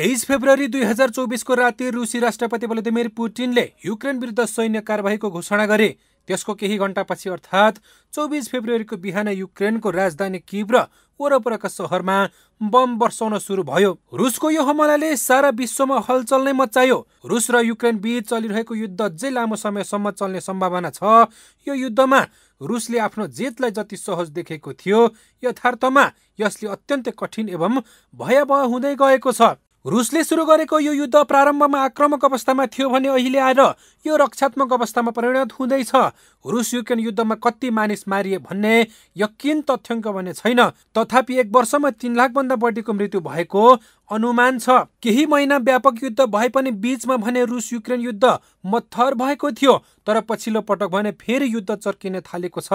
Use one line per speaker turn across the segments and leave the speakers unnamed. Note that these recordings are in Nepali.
तेइस फेब्रुअरी दुई हजार चौबिसको राति रुसी राष्ट्रपति भ्लादिमिर पुटिनले युक्रेन विरुद्ध सैन्य कारवाहीको घोषणा गरे त्यसको केही घण्टापछि अर्थात् चौबिस फेब्रुअरीको बिहान युक्रेनको राजधानी किब र वरपरका सहरमा बम वर्षाउन सुरु भयो रुसको यो हमलाले सारा विश्वमा हलचल नै मचायो रुस र युक्रेन बीच चलिरहेको युद्ध अझै लामो समयसम्म चल्ने सम्भावना छ यो युद्धमा रुसले आफ्नो जितलाई जति सहज देखेको थियो यथार्थमा यसले अत्यन्तै कठिन एवं भयावह हुँदै गएको छ रुसले सुरु गरेको यो युद्ध प्रारम्भमा आक्रामक अवस्थामा थियो भने अहिले आएर यो रक्षात्मक अवस्थामा परिणत हुँदैछ रुस युक्रेन युद्धमा कति मानिस मारिए भन्ने यकिन तथ्याङ्क भने छैन तथापि एक वर्षमा तिन लाखभन्दा बढीको मृत्यु भएको अनुमान छ केही महिना व्यापक युद्ध भए पनि बीचमा भने रुस युक्रेन युद्ध मत्थर भएको थियो तर पछिल्लो पटक भने फेरि युद्ध चर्किने थालेको छ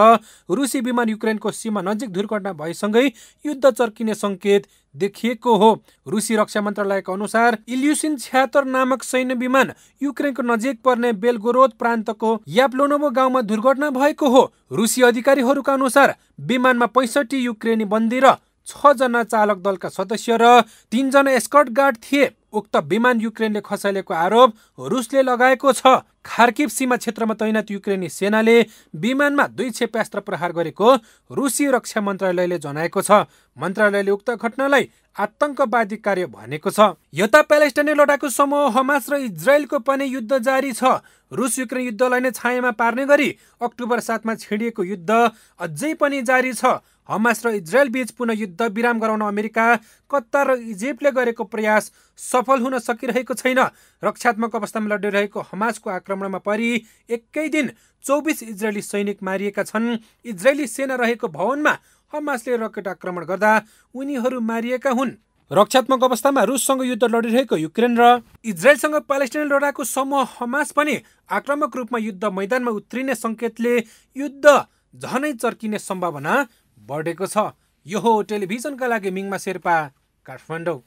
रुसी विमान युक्रेनको सीमा नजिक दुर्घटना भएसँगै युद्ध चर्किने संकेत देखिएको हो रुसी रक्षा मन्त्रालयका अनुसार इल्युसिन छ्यात्तर नामक सैन्य विमान युक्रेनको नजिक पर्ने बेलगोरोद प्रान्तको याप्लोनोभो गाउँमा दुर्घटना भएको हो रुसी अधिकारीहरूका अनुसार विमानमा पैँसठी युक्रेनी बन्दी र छजना चालक दलका सदस्य र तिनजना एस्कर्ट गार्ड थिए उक्त विमान युक्रेनले खसालेको आरोप रुसले लगाएको छ खार्किब सीमा क्षेत्रमा तैनात युक्रेनी सेनाले विमानमा दुई क्षेप्यास्त्र प्रहार गरेको रुसी रक्षा मन्त्रालयले जनाएको छ मन्त्रालयले उक्त घटनालाई आतंकवादी कार्य भनेको छ यता प्यालेस्टाइनी लडाकु समूह हमास र इजरायलको पनि युद्ध जारी छ रुस युक्रेन युद्धलाई नै छायामा पार्ने गरी अक्टोबर सातमा छिडिएको युद्ध अझै पनि जारी छ हमास र इजरायल बीच पुनः युद्ध विराम गराउन अमेरिका कतार र इजिप्टले गरेको प्रयास सफल हुन सकिरहेको छैन रक्षात्मक अवस्थामा लडिरहेको हमासको आक्रमणमा परि एकै दिन चौबिस इजरायली सैनिक मारिएका छन् इजरायली सेना रहेको भवनमा हमासले रकेट आक्रमण गर्दा उनीहरू मारिएका हुन् रक्षात्मक अवस्थामा रुससँग युद्ध लडिरहेको युक्रेन र इजरायलसँग प्यालेस्टाइन लडाएको समूह हमास पनि आक्रामक रूपमा युद्ध मैदानमा उत्रिने सङ्केतले युद्ध झनै चर्किने सम्भावना बढेको छ यो हो टेलिभिजनका लागि मिङमा शेर्पा काठमाडौँ